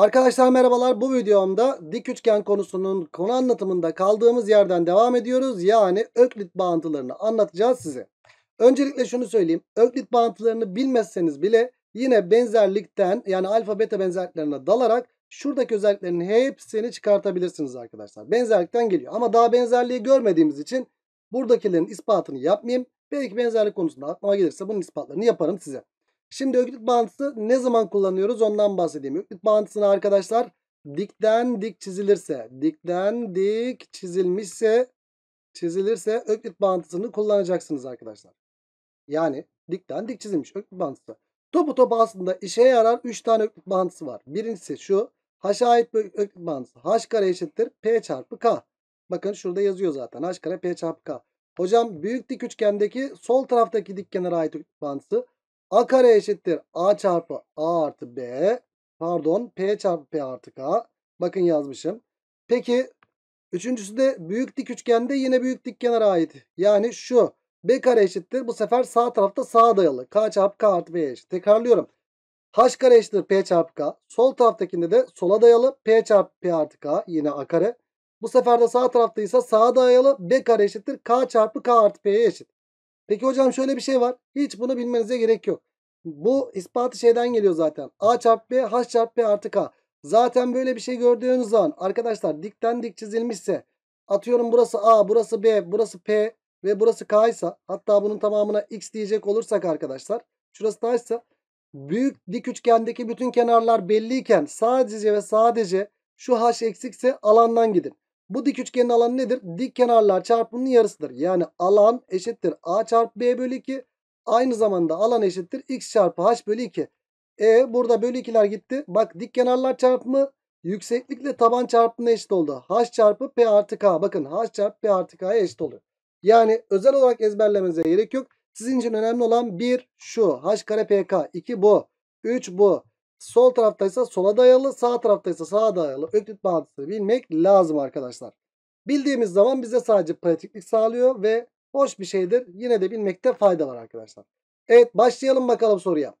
Arkadaşlar merhabalar bu videomda dik üçgen konusunun konu anlatımında kaldığımız yerden devam ediyoruz. Yani öklit bağıntılarını anlatacağız size. Öncelikle şunu söyleyeyim. Öklit bağıntılarını bilmezseniz bile yine benzerlikten yani alfa beta benzerliklerine dalarak şuradaki özelliklerin hepsini çıkartabilirsiniz arkadaşlar. Benzerlikten geliyor ama daha benzerliği görmediğimiz için buradakilerin ispatını yapmayayım. Belki benzerlik konusunda aklıma gelirse bunun ispatlarını yaparım size. Şimdi öklit bağıntısı ne zaman kullanıyoruz ondan bahsedeyim. Öklit bağıntısını arkadaşlar dikten dik çizilirse, dikten dik çizilmişse, çizilirse öklit bağıntısını kullanacaksınız arkadaşlar. Yani dikten dik çizilmiş öklit bağıntısı. Topu topu aslında işe yarar 3 tane öklit bağıntısı var. Birincisi şu. H'a ait bir öklit bağıntısı. H kare eşittir P çarpı K. Bakın şurada yazıyor zaten. H kare P çarpı K. Hocam büyük dik üçgendeki sol taraftaki dik kenara ait öklit bağıntısı. A kare eşittir A çarpı A artı B. Pardon P çarpı P artı K. Bakın yazmışım. Peki üçüncüsü de büyük dik üçgende yine büyük dik kenara ait. Yani şu B kare eşittir. Bu sefer sağ tarafta sağ dayalı. K çarpı K artı B eşit. Tekrarlıyorum. H kare eşittir P çarpı K. Sol taraftakinde de sola dayalı. P çarpı P artı K. Yine A kare. Bu sefer de sağ taraftaysa sağa dayalı. B kare eşittir K çarpı K artı P'ye eşit. Peki hocam şöyle bir şey var. Hiç bunu bilmenize gerek yok. Bu ispatı şeyden geliyor zaten. A çarpı B, H çarpı B artı K. Zaten böyle bir şey gördüğünüz zaman arkadaşlar dikten dik çizilmişse atıyorum burası A, burası B, burası P ve burası K ise hatta bunun tamamına X diyecek olursak arkadaşlar şurası da ise büyük dik üçgendeki bütün kenarlar belliyken sadece ve sadece şu H eksikse alandan gidin. Bu dik üçgenin alanı nedir? Dik kenarlar çarpımının yarısıdır. Yani alan eşittir A çarpı B bölü 2 aynı zamanda alan eşittir x çarpı h bölü 2. E burada bölü 2'ler gitti. Bak dik kenarlar çarpımı yükseklikle taban çarpımına eşit oldu. h çarpı p artı k. Bakın h çarpı p artı k'ya eşit oluyor. Yani özel olarak ezberlemenize gerek yok. Sizin için önemli olan 1 şu h kare p k. 2 bu 3 bu. Sol taraftaysa sola dayalı sağ taraftaysa sağa dayalı öklit bağıntısını bilmek lazım arkadaşlar. Bildiğimiz zaman bize sadece pratiklik sağlıyor ve Boş bir şeydir. Yine de bilmekte fayda var arkadaşlar. Evet başlayalım bakalım soruya.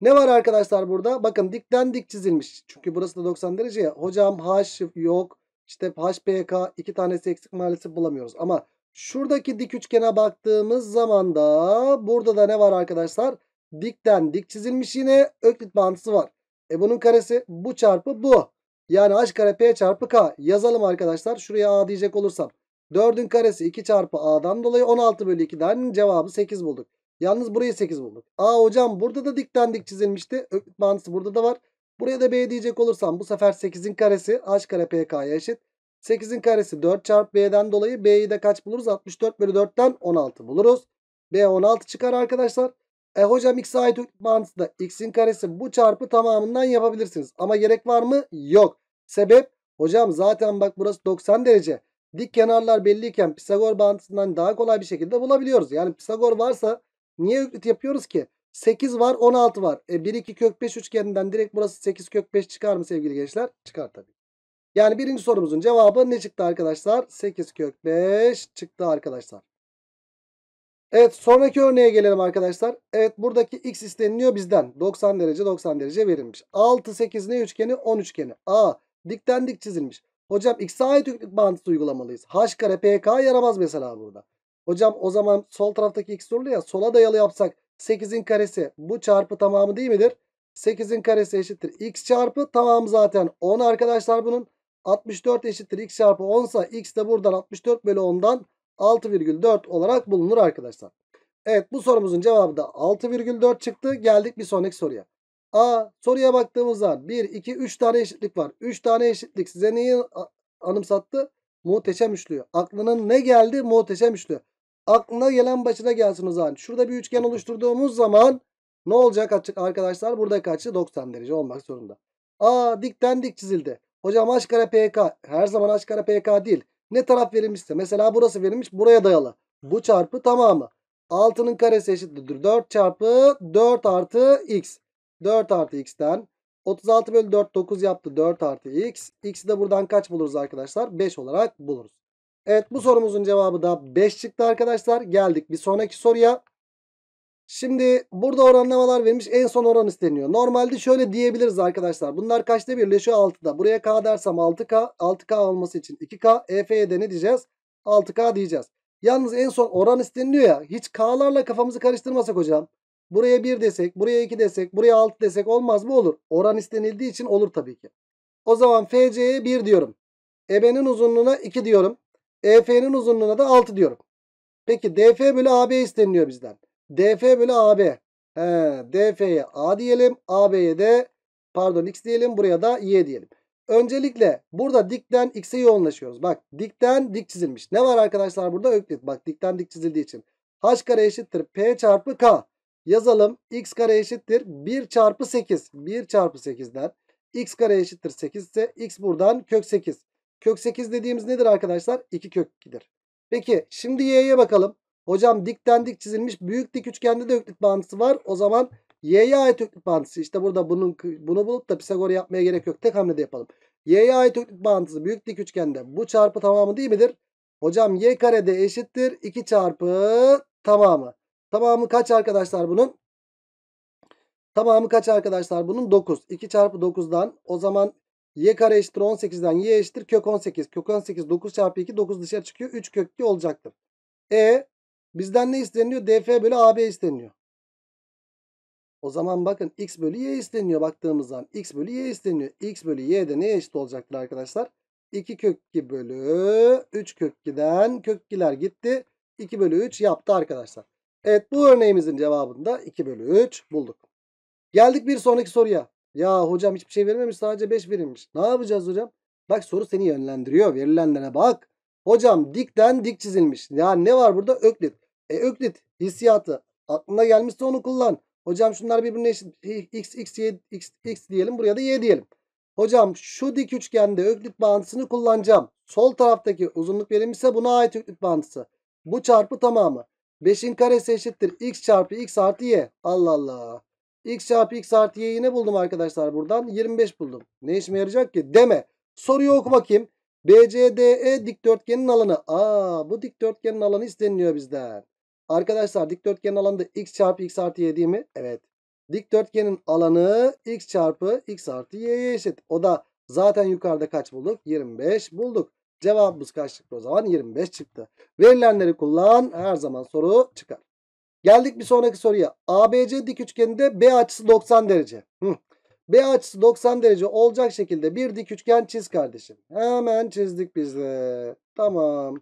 Ne var arkadaşlar burada? Bakın dikten dik çizilmiş. Çünkü burası da 90 derece ya. Hocam H yok. İşte HPK iki tanesi eksik maalesef bulamıyoruz. Ama şuradaki dik üçgene baktığımız zaman da burada da ne var arkadaşlar? Dikten dik çizilmiş yine öklit bağıntısı var. E bunun karesi bu çarpı bu. Yani h kare p çarpı k yazalım arkadaşlar. Şuraya a diyecek olursam. 4'ün karesi 2 çarpı a'dan dolayı 16 bölü 2'den cevabı 8 bulduk. Yalnız burayı 8 bulduk. A hocam burada da dikten dik çizilmişti. Öklit mantısı burada da var. Buraya da b diyecek olursam bu sefer 8'in karesi h kare pk'ya eşit. 8'in karesi 4 çarpı b'den dolayı b'yi de kaç buluruz? 64 bölü 4'ten 16 buluruz. b 16 çıkar arkadaşlar. E hocam x'e ait mantısı da x'in karesi bu çarpı tamamından yapabilirsiniz. Ama gerek var mı? Yok. Sebep hocam zaten bak burası 90 derece dik kenarlar belliyken Pisagor bağıntısından daha kolay bir şekilde bulabiliyoruz. Yani Pisagor varsa niye öklit yapıyoruz ki? 8 var 16 var. E, 1 2 kök 5 üçgeninden direkt burası 8 kök 5 çıkar mı sevgili gençler? Çıkar tabii. Yani birinci sorumuzun cevabı ne çıktı arkadaşlar? 8 kök 5 çıktı arkadaşlar. Evet sonraki örneğe gelelim arkadaşlar. Evet buradaki x isteniliyor bizden. 90 derece 90 derece verilmiş. 6 8 ne üçgeni? 10 üçgeni. A dikten dik çizilmiş. Hocam x'a ait yüklük bağıntısı uygulamalıyız. H kare pk yaramaz mesela burada. Hocam o zaman sol taraftaki x sorulu ya sola dayalı yapsak 8'in karesi bu çarpı tamamı değil midir? 8'in karesi eşittir x çarpı tamam zaten 10 arkadaşlar bunun. 64 eşittir x çarpı 10 sa x de buradan 64 bölü 10'dan 6,4 olarak bulunur arkadaşlar. Evet bu sorumuzun cevabı da 6,4 çıktı. Geldik bir sonraki soruya. A soruya baktığımızda zaman 1, 2, 3 tane eşitlik var. 3 tane eşitlik size neyi anımsattı? Muhteşem üçlü. Aklının ne geldi? Muhteşem üçlü. Aklına gelen başına gelsin o zaman. Şurada bir üçgen oluşturduğumuz zaman ne olacak açık arkadaşlar? Buradaki açı 90 derece olmak zorunda. A dikten dik çizildi. Hocam aç kare PK her zaman aç kare PK değil. Ne taraf verilmişse mesela burası verilmiş buraya dayalı. Bu çarpı tamamı. 6'nın karesi eşittir 4 çarpı 4 artı x. 4 artı x'ten 36 bölü 4 9 yaptı 4 artı x. X'i de buradan kaç buluruz arkadaşlar? 5 olarak buluruz. Evet bu sorumuzun cevabı da 5 çıktı arkadaşlar. Geldik bir sonraki soruya. Şimdi burada oranlamalar vermiş. en son oran isteniyor. Normalde şöyle diyebiliriz arkadaşlar. Bunlar kaçta birleşiyor? 6'da. Buraya k dersem 6k. 6k olması için 2k. EF'ye de ne diyeceğiz? 6k diyeceğiz. Yalnız en son oran isteniliyor ya. Hiç k'larla kafamızı karıştırmasak hocam. Buraya 1 desek, buraya 2 desek, buraya 6 desek olmaz mı? Olur. Oran istenildiği için olur tabii ki. O zaman FC'ye 1 diyorum. EB'nin uzunluğuna 2 diyorum. EF'nin uzunluğuna da 6 diyorum. Peki DF bölü AB isteniliyor bizden. DF bölü AB. DF'ye A diyelim. AB'ye de pardon X diyelim. Buraya da Y diyelim. Öncelikle burada dikten X'e yoğunlaşıyoruz. Bak dikten dik çizilmiş. Ne var arkadaşlar burada? Öklit. Bak dikten dik çizildiği için. H kare eşittir P çarpı K yazalım. x kare eşittir 1 çarpı 8. 1 çarpı 8'den x kare eşittir 8 ise x buradan kök 8. Kök 8 dediğimiz nedir arkadaşlar? 2 kök 2'dir. Peki şimdi y'ye bakalım. Hocam dikten dik çizilmiş büyük dik üçgende de öklit bağıntısı var. O zaman y'ye ait öklit bağıntısı. İşte burada bunun, bunu bulup da Pisagor yapmaya gerek yok. Tek hamlede yapalım. y'ye ait öklit bağıntısı büyük dik üçgende. Bu çarpı tamamı değil midir? Hocam y karede eşittir 2 çarpı tamamı. Tamamı kaç arkadaşlar bunun? Tamamı kaç arkadaşlar bunun? 9. 2 çarpı 9'dan o zaman y kare eşittir 18'den y eşittir kök 18. Kök 18 9 çarpı 2 9 dışarı çıkıyor. 3 kök 2 olacaktır. E bizden ne isteniyor? df bölü ab isteniyor. O zaman bakın x bölü y isteniyor baktığımız zaman. x bölü y isteniyor. x bölü y de neye eşit olacaktır arkadaşlar? 2 kök 2 bölü 3 kök 2'den kök 2'ler gitti. 2 bölü 3 yaptı arkadaşlar. Evet bu örneğimizin cevabında 2 bölü 3 bulduk. Geldik bir sonraki soruya. Ya hocam hiçbir şey verilmemiş sadece 5 verilmiş. Ne yapacağız hocam? Bak soru seni yönlendiriyor. Verilenlere bak. Hocam dikten dik çizilmiş. Ya ne var burada? Öklit. E öklit hissiyatı. Aklına gelmişse onu kullan. Hocam şunlar birbirine eşit. X, X, Y, X, X diyelim. Buraya da Y diyelim. Hocam şu dik üçgende öklit bağıntısını kullanacağım. Sol taraftaki uzunluk verilmişse buna ait öklit bağıntısı. Bu çarpı tamamı. 5'in karesi eşittir x çarpı x artı y. Allah Allah. x çarpı x artı y'yi ne buldum arkadaşlar buradan? 25 buldum. Ne işime yarayacak ki? Deme. Soruyu oku bakayım. BCDE dikdörtgenin alanı. Aa bu dikdörtgenin alanı isteniliyor bizden. Arkadaşlar dikdörtgenin alanı da x çarpı x artı y değil mi? Evet. Dikdörtgenin alanı x çarpı x artı y'ye eşit. O da zaten yukarıda kaç bulduk? 25 bulduk. Cevabımız kaç çıktı o zaman? 25 çıktı. Verilenleri kullan her zaman soru çıkar. Geldik bir sonraki soruya. ABC dik üçgeninde B açısı 90 derece. Hı. B açısı 90 derece olacak şekilde bir dik üçgen çiz kardeşim. Hemen çizdik biz de. Tamam.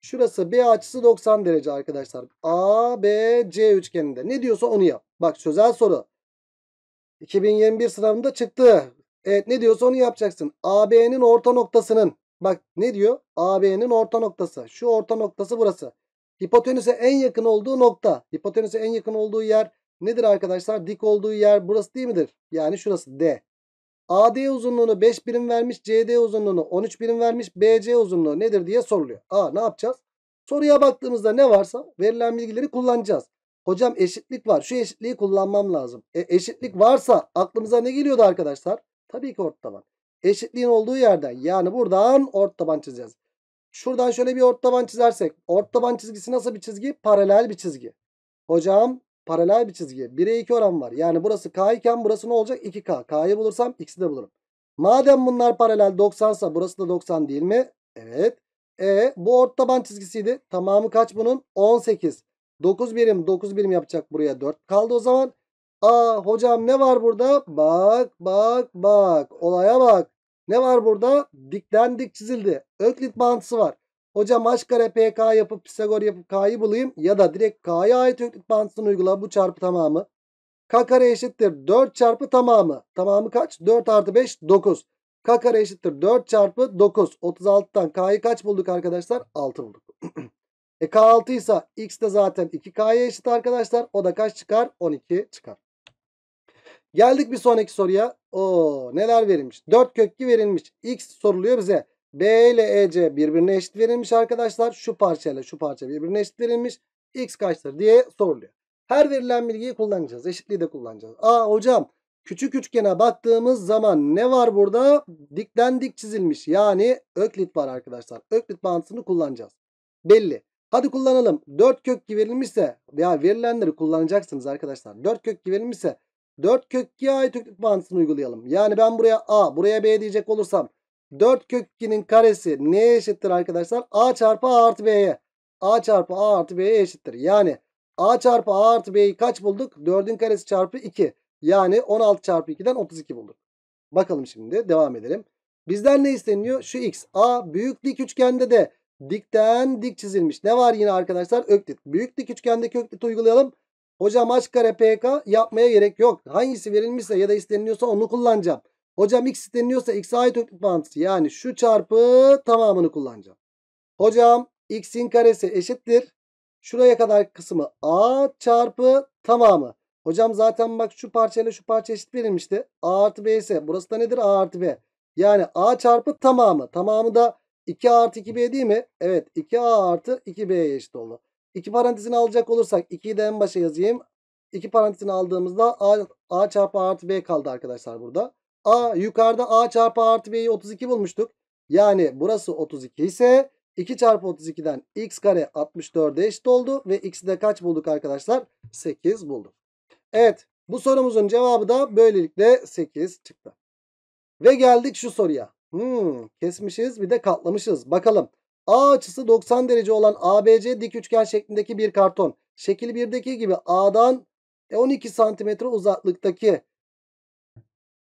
Şurası B açısı 90 derece arkadaşlar. ABC üçgeninde. Ne diyorsa onu yap. Bak sözel soru. 2021 sınavında çıktı. Evet ne diyorsa onu yapacaksın. AB'nin orta noktasının Bak ne diyor? AB'nin orta noktası. Şu orta noktası burası. Hipotenüse en yakın olduğu nokta. Hipotenüse en yakın olduğu yer nedir arkadaşlar? Dik olduğu yer burası değil midir? Yani şurası D. AD uzunluğunu 5 birim vermiş. CD uzunluğunu 13 birim vermiş. BC uzunluğu nedir diye soruluyor. A ne yapacağız? Soruya baktığımızda ne varsa verilen bilgileri kullanacağız. Hocam eşitlik var. Şu eşitliği kullanmam lazım. E, eşitlik varsa aklımıza ne geliyordu arkadaşlar? Tabii ki ortada Eşitliğin olduğu yerden yani buradan ort taban çizeceğiz. Şuradan şöyle bir ort taban çizersek. Ort taban çizgisi nasıl bir çizgi? Paralel bir çizgi. Hocam paralel bir çizgi. 1'e 2 oran var. Yani burası K iken burası ne olacak? 2K. K'yı bulursam x'i de bulurum. Madem bunlar paralel 90 sa burası da 90 değil mi? Evet. E bu ort taban çizgisiydi. Tamamı kaç bunun? 18. 9 birim 9 birim yapacak buraya 4 kaldı o zaman. Aa hocam ne var burada? Bak bak bak olaya bak. Ne var burada? Dikten dik çizildi. Öklit bağıntısı var. Hocam h kare pk yapıp Pisagor yapıp k'yı bulayım ya da direkt k'ya ait öklit bağıntısını uygula bu çarpı tamamı. k kare eşittir 4 çarpı tamamı. Tamamı kaç? 4 artı 5 9. k kare eşittir 4 çarpı 9. 36'tan k'yı kaç bulduk arkadaşlar? 6 bulduk. e k6 ise x de zaten 2k'ya eşit arkadaşlar. O da kaç çıkar? 12 çıkar. Geldik bir sonraki soruya. Oo neler verilmiş? 4 kökü verilmiş. X soruluyor bize. B ile EC birbirine eşit verilmiş arkadaşlar. Şu parçayla şu parça birbirine eşit verilmiş. X kaçtır diye soruluyor. Her verilen bilgiyi kullanacağız. Eşitliği de kullanacağız. Aa hocam küçük üçgene baktığımız zaman ne var burada? Dikten dik çizilmiş. Yani öklit var arkadaşlar. Öklit bağıntısını kullanacağız. Belli. Hadi kullanalım. 4 kök verilmişse veya verilenleri kullanacaksınız arkadaşlar. 4 kök verilmişse 4 kök 2'ye ait köklük bağıntısını uygulayalım. Yani ben buraya A, buraya B diyecek olursam 4 kök 2'nin karesi neye eşittir arkadaşlar? A çarpı A artı B'ye. A çarpı A artı B'ye eşittir. Yani A çarpı A artı B'yi kaç bulduk? 4'ün karesi çarpı 2. Yani 16 çarpı 2'den 32 bulduk. Bakalım şimdi devam edelim. Bizden ne isteniyor? Şu x. A büyük dik üçgende de dikten dik çizilmiş. Ne var yine arkadaşlar? Öklit. Büyük dik üçgende köklit uygulayalım. Hocam aç kare PK yapmaya gerek yok. Hangisi verilmişse ya da isteniliyorsa onu kullanacağım. Hocam x isteniliyorsa x ait öklük mantısı. Yani şu çarpı tamamını kullanacağım. Hocam x'in karesi eşittir. Şuraya kadar kısmı a çarpı tamamı. Hocam zaten bak şu parçayla şu parça eşit verilmişti. A artı B ise burası da nedir? A artı B. Yani A çarpı tamamı. Tamamı da 2A artı 2B değil mi? Evet 2A artı 2B'ye eşit oldu. İki parantezini alacak olursak 2'yi de en başa yazayım. İki parantezini aldığımızda A, A çarpı artı B kaldı arkadaşlar burada. A yukarıda A çarpı artı B'yi 32 bulmuştuk. Yani burası 32 ise 2 çarpı 32'den x kare 64'e eşit oldu. Ve x'i de kaç bulduk arkadaşlar? 8 bulduk. Evet bu sorumuzun cevabı da böylelikle 8 çıktı. Ve geldik şu soruya. Hmm, kesmişiz bir de katlamışız. Bakalım. A açısı 90 derece olan ABC dik üçgen şeklindeki bir karton. Şekil 1'deki gibi A'dan 12 e, santimetre uzaklıktaki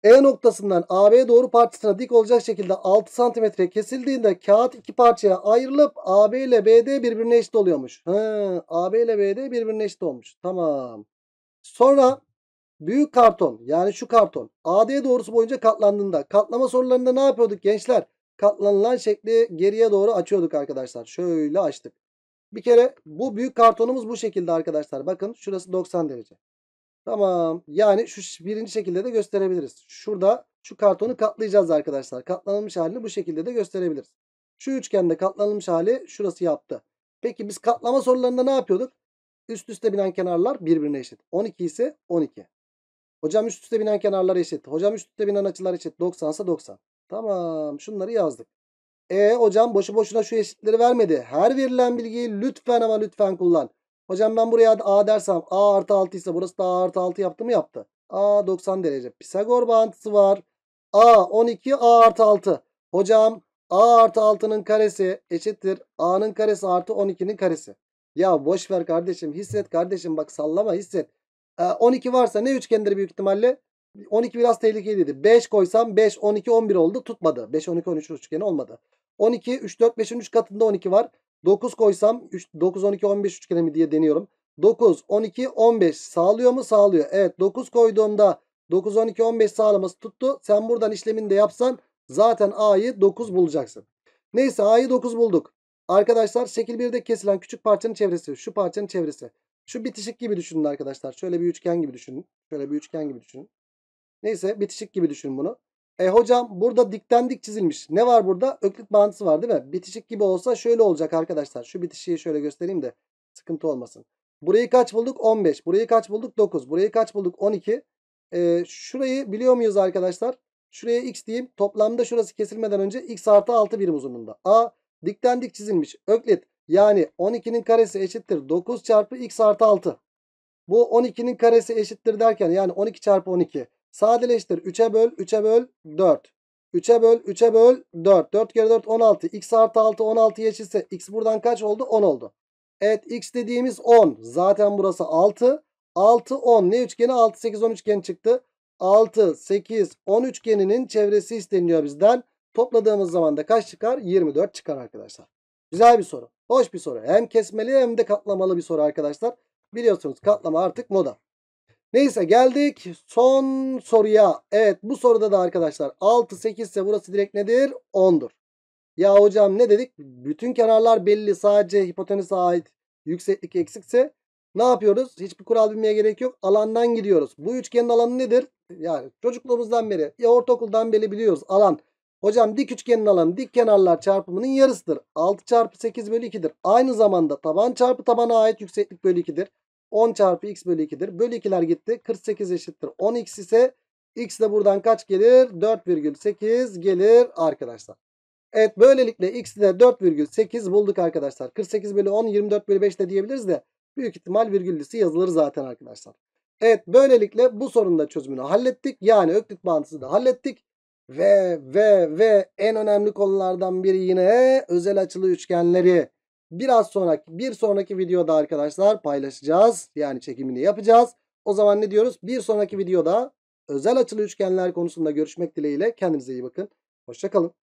E noktasından AB doğru parçasına dik olacak şekilde 6 santimetre kesildiğinde kağıt iki parçaya ayrılıp AB ile BD birbirine eşit oluyormuş. Hı, AB ile BD birbirine eşit olmuş. Tamam. Sonra büyük karton yani şu karton AD doğrusu boyunca katlandığında katlama sorularında ne yapıyorduk gençler? katlanılan şekli geriye doğru açıyorduk arkadaşlar. Şöyle açtık. Bir kere bu büyük kartonumuz bu şekilde arkadaşlar. Bakın şurası 90 derece. Tamam. Yani şu birinci şekilde de gösterebiliriz. Şurada şu kartonu katlayacağız arkadaşlar. Katlanılmış halini bu şekilde de gösterebiliriz. Şu üçgende katlanılmış hali şurası yaptı. Peki biz katlama sorularında ne yapıyorduk? Üst üste binen kenarlar birbirine eşit. 12 ise 12. Hocam üst üste binen kenarlar eşit. Hocam üst üste binen açılar eşit. 90 ise 90. Tamam şunları yazdık. E hocam boşu boşuna şu eşitleri vermedi. Her verilen bilgiyi lütfen ama lütfen kullan. Hocam ben buraya A dersem A artı 6 ise burası da A artı 6 yaptı mı yaptı. A 90 derece. Pisagor bağıntısı var. A 12 A artı 6. Hocam A artı 6'nın karesi eşittir. A'nın karesi artı 12'nin karesi. Ya boş ver kardeşim hisset kardeşim bak sallama hisset. 12 e, varsa ne üçgendir büyük ihtimalle? 12 biraz tehlikeliydi. 5 koysam 5, 12, 11 oldu. Tutmadı. 5, 12, 13 üçgeni olmadı. 12, 3, 4, 5'in 3 katında 12 var. 9 koysam 3, 9, 12, 15 üçgeni mi diye deniyorum. 9, 12, 15 sağlıyor mu? Sağlıyor. Evet 9 koyduğumda 9, 12, 15 sağlaması tuttu. Sen buradan işlemini de yapsan zaten A'yı 9 bulacaksın. Neyse A'yı 9 bulduk. Arkadaşlar şekil 1'de kesilen küçük parçanın çevresi. Şu parçanın çevresi. Şu bitişik gibi düşünün arkadaşlar. Şöyle bir üçgen gibi düşünün. Şöyle bir üçgen gibi düşünün. Neyse bitişik gibi düşün bunu. E hocam burada dikten dik çizilmiş. Ne var burada? Öklit bağıntısı var değil mi? Bitişik gibi olsa şöyle olacak arkadaşlar. Şu bitişiği şöyle göstereyim de sıkıntı olmasın. Burayı kaç bulduk? 15. Burayı kaç bulduk? 9. Burayı kaç bulduk? 12. E, şurayı biliyor muyuz arkadaşlar? Şuraya x diyeyim. Toplamda şurası kesilmeden önce x artı 6 birim uzunluğunda. A dikten dik çizilmiş. Öklit yani 12'nin karesi eşittir 9 çarpı x artı 6. Bu 12'nin karesi eşittir derken yani 12 çarpı 12. Sadeleştir. 3'e böl. 3'e böl. 4. 3'e böl. 3'e böl. 4. 4 kere 4 16. X artı 6 16 eşitse x buradan kaç oldu? 10 oldu. Evet x dediğimiz 10. Zaten burası 6. 6 10. Ne üçgeni? 6 8 10 üçgen çıktı. 6 8 10 üçgeninin çevresi isteniyor bizden. Topladığımız zaman da kaç çıkar? 24 çıkar arkadaşlar. Güzel bir soru. Hoş bir soru. Hem kesmeli hem de katlamalı bir soru arkadaşlar. Biliyorsunuz katlama artık moda. Neyse geldik son soruya. Evet bu soruda da arkadaşlar 6 8 ise burası direkt nedir? 10'dur. Ya hocam ne dedik? Bütün kenarlar belli sadece hipotenüse ait yükseklik eksikse ne yapıyoruz? Hiçbir kural bilmeye gerek yok. Alandan gidiyoruz. Bu üçgenin alanı nedir? Yani çocukluğumuzdan beri ya ortaokuldan beri biliyoruz alan. Hocam dik üçgenin alanı dik kenarlar çarpımının yarısıdır. 6 çarpı 8 bölü 2'dir. Aynı zamanda taban çarpı tabana ait yükseklik bölü 2'dir. 10 çarpı x bölü 2'dir. Bölü 2'ler gitti. 48 eşittir 10x ise x de buradan kaç gelir? 4,8 gelir arkadaşlar. Evet böylelikle x'i de 4,8 bulduk arkadaşlar. 48 bölü 10 24 bölü 5 de diyebiliriz de büyük ihtimal virgüllüsü yazılır zaten arkadaşlar. Evet böylelikle bu sorunun da çözümünü hallettik. Yani öklit bağıntısı da hallettik. Ve ve ve en önemli konulardan biri yine özel açılı üçgenleri. Biraz sonraki bir sonraki videoda arkadaşlar paylaşacağız. Yani çekimini yapacağız. O zaman ne diyoruz? Bir sonraki videoda özel açılı üçgenler konusunda görüşmek dileğiyle. Kendinize iyi bakın. Hoşçakalın.